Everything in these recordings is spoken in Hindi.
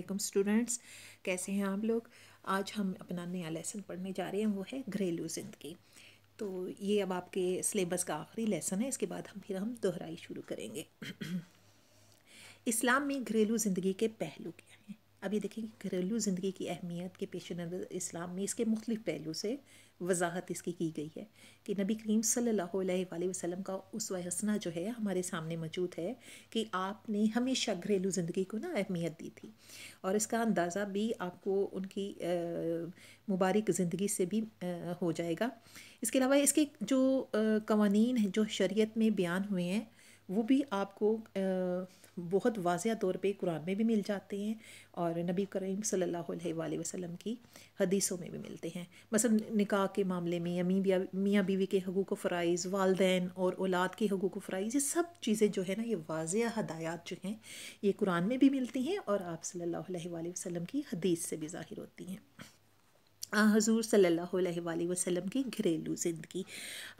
असलम स्टूडेंट्स कैसे हैं आप लोग आज हम अपना नया लेसन पढ़ने जा रहे हैं वो है घरेलू ज़िंदगी तो ये अब आपके सिलेबस का आखिरी लेसन है इसके बाद हम फिर हम दोहराई शुरू करेंगे इस्लाम में घरेलू ज़िंदगी के पहलू अब ये देखें कि घरेलू ज़िंदगी की अहमियत के पेश नज़र इस्लाम में इसके मुख्तलिफ़ पहलू से वजाहत इसकी की गई है कि नबी करीम सल्ला वसलम का उस हसना जो है हमारे सामने मौजूद है कि आपने हमेशा घरेलू ज़िंदगी को ना अहमियत दी थी और इसका अंदाज़ा भी आपको उनकी मुबारक ज़िंदगी से भी आ, हो जाएगा इसके अलावा इसके जो कवानीन हैं जो शरीत में बयान हुए हैं वो भी आपको बहुत वाजिया तौर पे कुरान में भी मिल जाते हैं और नबी करीम सल्लल्लाहु अलैहि वसल्लम की हदीसों में भी मिलते हैं मसलन निकाह के मामले में या मियाँ मियाँ बीवी के हकूक़ फ़राइज़ वालदेन और औलाद के हकूक़ फ़राइज़ ये सब चीज़ें जो है ना ये वाजिया हदायत जो हैं ये कुरान में भी मिलती हैं और आप सल्ला वसलम की हदीस से भी ज़ाहिर होती हैं हजूर सल्लल्लाहु अलैहि वसल्लम की घरेलू ज़िंदगी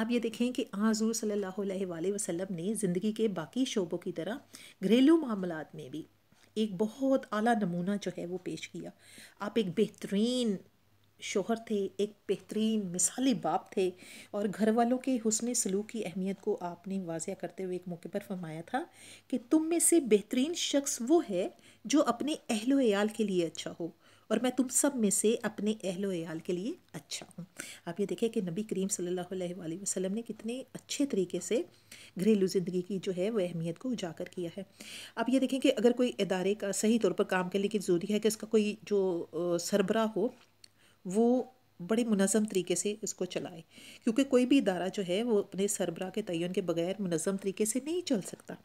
आप ये देखें कि हजूर सल्लल्लाहु अलैहि वसल्लम ने ज़िंदगी के बाकी शोबों की तरह घरेलू मामला में भी एक बहुत आला नमूना जो है वो पेश किया आप एक बेहतरीन शोहर थे एक बेहतरीन मिसाली बाप थे और घर वालों के हुसन सलूक की अहमियत को आपने वाजिया करते हुए एक मौके पर फरमाया था कि तुम में से बेहतरीन शख्स वो है जो अपने अहलोयाल के लिए अच्छा हो और मैं तुम सब में से अपने अहलो याल के लिए अच्छा हूँ आप ये देखें कि नबी करीम सल्लल्लाहु अलैहि वसल्लम ने कितने अच्छे तरीके से घरेलू ज़िंदगी की जो है वह अहमियत को उजागर किया है आप ये देखें कि अगर कोई इदारे का सही तौर पर काम करने की ज़रूरी है कि इसका कोई जो सरबरा हो वो बड़े मुनज़म तरीके से इसको चलाए क्योंकि कोई भी इदारा जो है वो अपने सरबरा के तयन के बगैर मुनज़म तरीके से नहीं चल सकता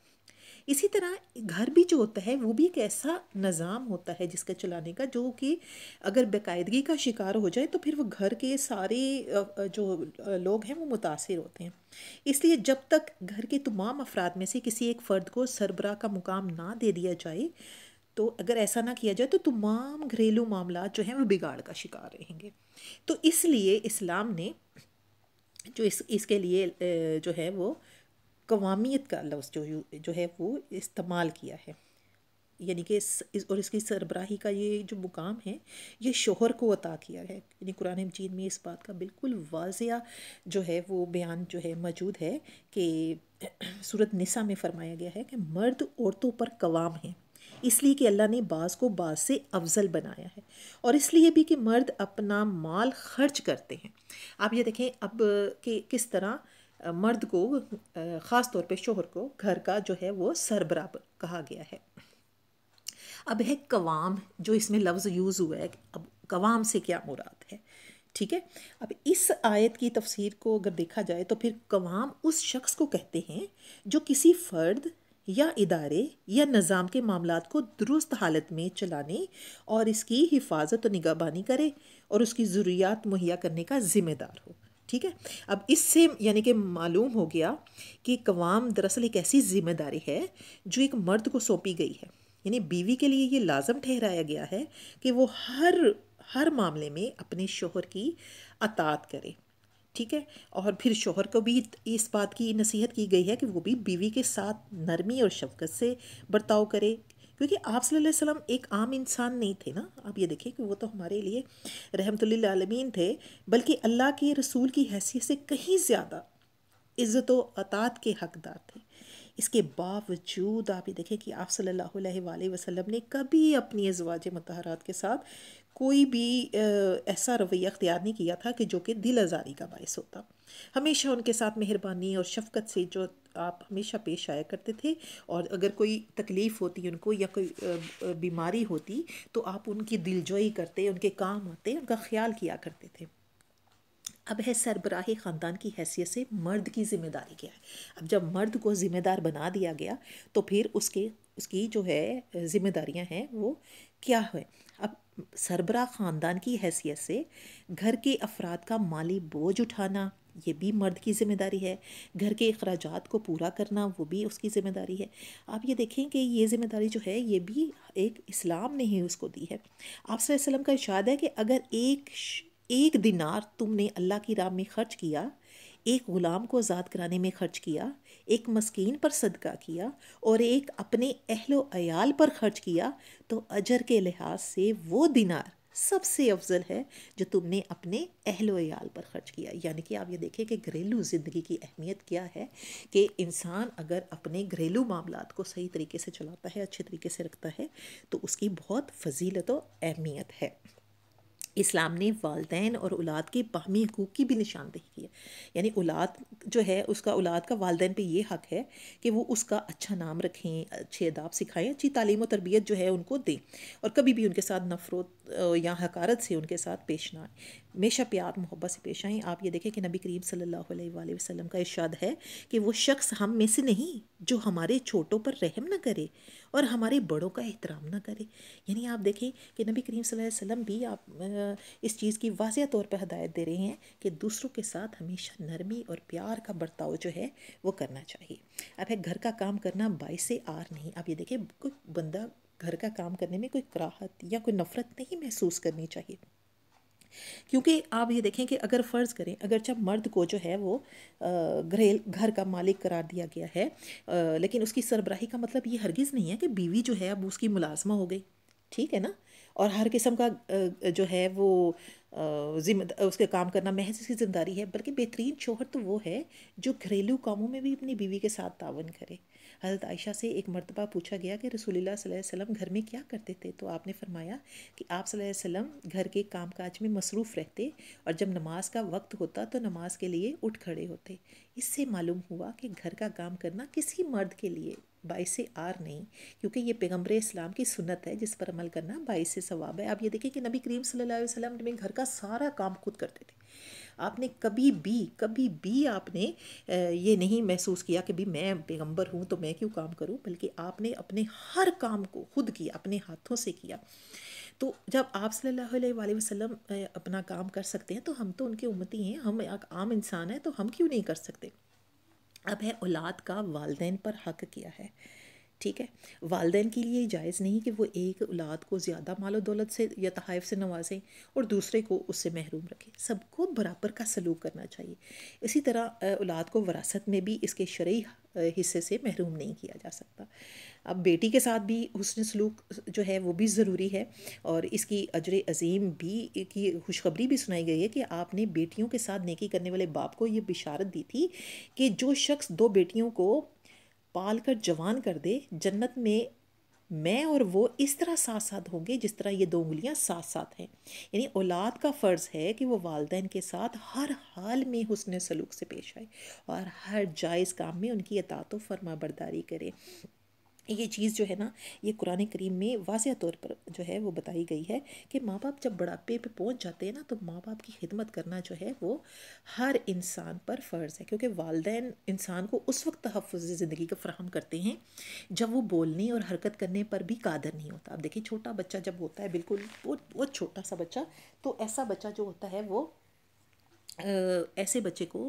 इसी तरह घर भी जो होता है वो भी एक ऐसा निज़ाम होता है जिसका चलाने का जो कि अगर बेकायदगी का शिकार हो जाए तो फिर वो घर के सारे जो लोग हैं वो मुतासर होते हैं इसलिए जब तक घर के तमाम अफराद में से किसी एक फ़र्द को सरबरा का मुकाम ना दे दिया जाए तो अगर ऐसा ना किया जाए तो तमाम घरेलू मामला जो हैं वो बिगाड़ का शिकार रहेंगे तो इसलिए इस्लाम ने जो इस इसके लिए जो है वो कवामीत का लफ्ज़ जो जो है वो इस्तेमाल किया है यानी कि इस, और इसकी सरबराही का ये जो मुकाम है ये शोहर को अता किया है यानी कुरान मजीद में इस बात का बिल्कुल वाजिया जो है वो बयान जो है मौजूद है कि सूरत निसा में फरमाया गया है कि मर्द औरतों पर कवाम है इसलिए कि अल्लाह ने बाज़ को बाज से अफजल बनाया है और इसलिए भी कि मर्द अपना माल खर्च करते हैं आप ये देखें अब कि किस तरह मर्द को ख़ास तौर पे शोहर को घर का जो है वो सरबराब कहा गया है अब है कवाम जो इसमें लफ्ज़ यूज़ हुआ है अब कवाम से क्या मुराद है ठीक है अब इस आयत की तफसीर को अगर देखा जाए तो फिर कवाम उस शख्स को कहते हैं जो किसी फ़र्द या इदारे या निज़ाम के मामला को दुरुस्त हालत में चलाने और इसकी हिफाजत और निगाहबानी करे और उसकी ज़रूरियात मुहैया करने का ज़िम्मेदार हो ठीक है अब इससे यानी कि मालूम हो गया कि कवाम दरअसल एक ऐसी जिम्मेदारी है जो एक मर्द को सौंपी गई है यानी बीवी के लिए ये लाजम ठहराया गया है कि वो हर हर मामले में अपने शोहर की अतात करे ठीक है और फिर शोहर को भी इस बात की नसीहत की गई है कि वो भी बीवी के साथ नरमी और शफकत से बर्ताव करे क्योंकि आप सल्लम एक आम इंसान नहीं थे ना आप ये देखें कि वो तो हमारे लिए रहमतुल्लामीन थे बल्कि अल्लाह के रसूल की हैसियत से कहीं ज़्यादा इज़्ज़त अतात के हकदार थे इसके बावजूद आप ये देखें कि आप सल्लल्लाहु अलैहि वसल्लम ने कभी अपनी अजवाज मतहरात के साथ कोई भी ऐसा रवैया अख्तियार नहीं किया था कि जो कि दिल आज़ारी का बायस होता हमेशा उनके साथ मेहरबानी और शफकत से जो आप हमेशा पेश आया करते थे और अगर कोई तकलीफ़ होती उनको या कोई बीमारी होती तो आप उनकी दिलजोई करते उनके काम आते उनका ख्याल किया करते थे अब है सरबराह ख़ानदान की हैसियत से मर्द की ज़िम्मेदारी क्या है अब जब मर्द को ज़िम्मेदार बना दिया गया तो फिर उसके उसकी जो है ज़िम्मेदारियां हैं वो क्या है अब सरबराह ख़ानदान की हैसियत से घर के अफराद का माली बोझ उठाना ये भी मर्द की ज़िम्मेदारी है घर के अखराज को पूरा करना वो भी उसकी ज़िम्मेदारी है आप ये देखें कि ये ज़िम्मेदारी जो है ये भी एक इस्लाम ने ही उसको दी है आप का इशाद है कि अगर एक एक दिनार तुमने अल्लाह की राह में खर्च किया एक ग़ुलाम को आज़ाद कराने में खर्च किया एक मस्किन पर सदका किया और एक अपने अहलो अयाल पर खर्च किया तो अजर के लिहाज से वो दिनार सबसे अफजल है जो तुमने अपने अहलो अयाल पर खर्च किया यानी कि आप ये देखें कि घरेलू ज़िंदगी की अहमियत क्या है कि इंसान अगर अपने घरेलू मामला को सही तरीके से चलाता है अच्छे तरीके से रखता है तो उसकी बहुत फजीलत अहमियत है इस्लाम ने वालदेन और औलाद के बाहमी हकूक़ की भी निशानदेही की है यानी औलाद जो है उसका औलाद का वालदेन पे ये हक़ है कि वो उसका अच्छा नाम रखें अच्छे अदाब सिखाएं अच्छी तालीम और तरबियत जो है उनको दें और कभी भी उनके साथ नफरत या हकारत से उनके साथ पेश ना आए हमेशा प्यार मोहब्बत से पेश आएँ आप ये देखें कि नबी करीम सल्लल्लाहु अलैहि वसल्लम का इरशाद है कि वो शख्स हम में से नहीं जो हमारे छोटों पर रहम ना करे और हमारे बड़ों का एहतराम ना करे यानी आप देखें कि नबी करीम वसल्लम भी आप इस चीज़ की वाजह तौर पर हदायत दे रहे हैं कि दूसरों के साथ हमेशा नरमी और प्यार का बर्ताव जो है वो करना चाहिए अब है घर का काम करना बाई से आर नहीं आप ये देखें कोई बंदा घर का काम करने में कोई कराहत या कोई नफरत नहीं महसूस करनी चाहिए क्योंकि आप ये देखें कि अगर फ़र्ज़ करें अगरचह मर्द को जो है वो घरेल घर का मालिक करार दिया गया है लेकिन उसकी सरबराही का मतलब ये हरगिज़ नहीं है कि बीवी जो है अब उसकी मुलाजमा हो गई ठीक है ना और हर किस्म का जो है वो उसके काम करना महज इसकी जिम्मेदारी है बल्कि बेहतरीन शोहर तो वो है जो घरेलू कामों में भी अपनी बीवी के साथ तावन करे हज़रत आयशा से एक मरतबा पूछा गया कि रसूलुल्लाह वसल्लम घर में क्या करते थे तो आपने फरमाया कि आप वसल्लम घर के काम काज में मसरूफ़ रहते और जब नमाज का वक्त होता तो नमाज के लिए उठ खड़े होते इससे मालूम हुआ कि घर का काम करना किसी मर्द के लिए बाईस आर नहीं क्योंकि ये पैगम्बर इस्लाम की सुनत है जिस पर अमल करना बाईस सवाब है आप ये देखें कि नबी करीम सल्लल्लाहु अलैहि वसल्लम ने घर का सारा काम खुद करते थे आपने कभी भी कभी भी आपने ये नहीं महसूस किया कि भी मैं पैगम्बर हूँ तो मैं क्यों काम करूँ बल्कि आपने अपने हर काम को खुद किया अपने हाथों से किया तो जब आप सल्लल्लाहु अलैहि वसल्लम अपना काम कर सकते हैं तो हम तो उनके उम्मती हैं हम एक आम इंसान हैं तो हम क्यों नहीं कर सकते अब है औलाद का वालदेन पर हक किया है ठीक है वालदेन के लिए जायज़ नहीं कि वो एक औलाद को ज़्यादा मालो दौलत से या तहफ़ से नवाजें और दूसरे को उससे महरूम रखें सबको बराबर का सलूक करना चाहिए इसी तरह औलाद को वरासत में भी इसके शर्य हिस्से से महरूम नहीं किया जा सकता अब बेटी के साथ भी हुसन सलूक जो है वो भी ज़रूरी है और इसकी अजर अजीम भी की खुशखबरी भी सुनाई गई है कि आपने बेटियों के साथ नेकी करने वाले बाप को ये बिशारत दी थी कि जो शख्स दो बेटियों को पाल कर जवान कर दे जन्नत में मैं और वो इस तरह साथ साथ होंगे जिस तरह ये दो उंगलियाँ साथ साथ हैं यानी औलाद का फ़र्ज़ है कि वो वालदेन के साथ हर हाल में हुसन सलूक से पेश आए और हर जायज़ काम में उनकी अतात फरमा बरदारी करे ये चीज़ जो है ना ये कुरान करीम में वाजह तौर पर जो है वो बताई गई है कि माँ बाप जब बुढ़ापे पे पहुँच जाते हैं ना तो माँ बाप की खिदमत करना जो है वो हर इंसान पर फ़र्ज़ है क्योंकि वालदेन इंसान को उस वक्त तहफ़ ज़िंदगी का फ्राहम करते हैं जब वो बोलने और हरकत करने पर भी कादर नहीं होता अब देखिए छोटा बच्चा जब होता है बिल्कुल बहुत बहुत छोटा सा बच्चा तो ऐसा बच्चा जो होता है वो ऐसे बच्चे को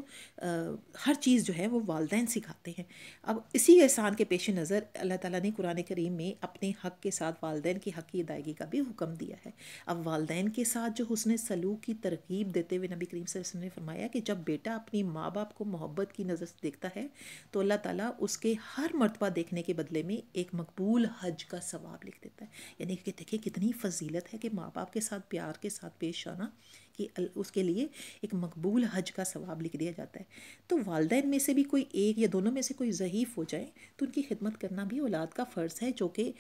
हर चीज़ जो है वो वालदेन सिखाते हैं अब इसी एहसान के पेश नज़र अल्लाह ताला ने कुरान करीम में अपने हक़ के साथ वालदेन के हक़ की अदायगी का भी हुक्म दिया है अब वालदेन के साथ जो हुसन सलूक की तरकीब देते हुए नबी करीम सर ने फरमाया कि जब बेटा अपनी माँ बाप को मोहब्बत की नज़र से देखता है तो अल्लाह ताली उसके हर मरतबा देखने के बदले में एक मकबूल हज का सवाब लिख देता है यानी कि देखिए कितनी फजीलत है कि माँ बाप के साथ प्यार के साथ पेश आना कि उसके लिए एक मकबूल हज का सवाब लिख दिया जाता है तो वालदे में से भी कोई एक या दोनों में से कोई ज़यीफ़ हो जाए तो उनकी खिदमत करना भी औलाद का फ़र्ज़ है जो कि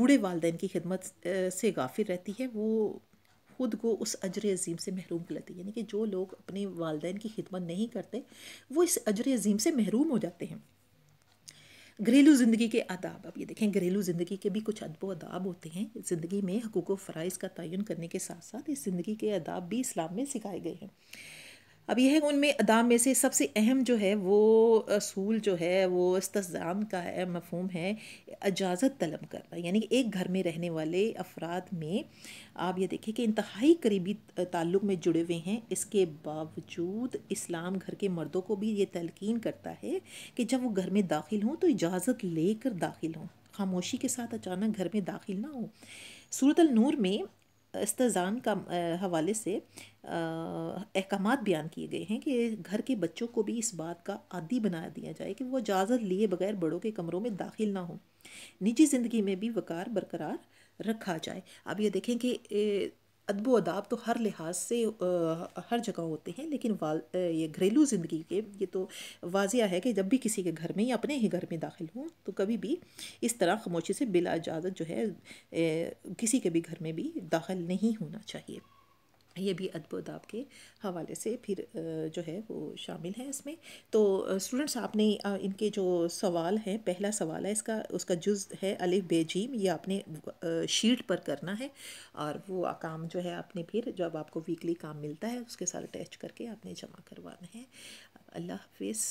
बूढ़े वालदेन की खिदमत से गाफ़िर रहती है वो खुद को उस अजर अजीम से महरूम कर लेते हैं यानी कि जो लोग अपने वालदेन की खिदमत नहीं करते वो इस अजर अजीम से महरूम हो जाते हैं घरेलू ज़िंदगी के आदाब अब ये देखें घरेलू ज़िंदगी के भी कुछ अदबो अदाब होते हैं ज़िंदगी में हकूक़ फ़राइज का तयन करने के साथ साथ इस ज़िंदगी के आदाब भी इस्लाम में सिखाए गए हैं अब यह है उनमें अदाम में से सबसे अहम जो है वो असूल जो है वो इस्तजाम का है मफहम है इजाज़त तलब करना यानी कि एक घर में रहने वाले अफराद में आप ये देखें कि इंतहाई करीबी ताल्लुक़ में जुड़े हुए हैं इसके बावजूद इस्लाम घर के मर्दों को भी ये तलकिन करता है कि जब वो घर में दाखिल हों तो इजाज़त लेकर दाखिल हों खामोशी के साथ अचानक घर में दाखिल ना हो सूरत नूर में इस्तजान का हवाले से अहकाम बयान किए गए हैं कि घर के बच्चों को भी इस बात का आदि बना दिया जाए कि वह इजाज़त लिए बगैर बड़ों के कमरों में दाखिल ना हों निजी ज़िंदगी में भी वकार बरकरार रखा जाए अब ये देखें कि अदब अदाब तो हर लिहाज से हर जगह होते हैं लेकिन वाल ये घरेलू ज़िंदगी के ये तो वाजिया है कि जब भी किसी के घर में या अपने ही घर में दाखिल हूँ तो कभी भी इस तरह खामोशी से बिला इजाज़त जो है किसी के भी घर में भी दाखिल नहीं होना चाहिए ये भी अद्भुत आपके हवाले से फिर जो है वो शामिल है इसमें तो स्टूडेंट्स आपने इनके जो सवाल हैं पहला सवाल है इसका उसका जुज है अलिफ बेजीम ये आपने शीट पर करना है और वो काम जो है आपने फिर जब आपको वीकली काम मिलता है उसके साथ अटैच करके आपने जमा करवाना है अल्लाह हाफिज़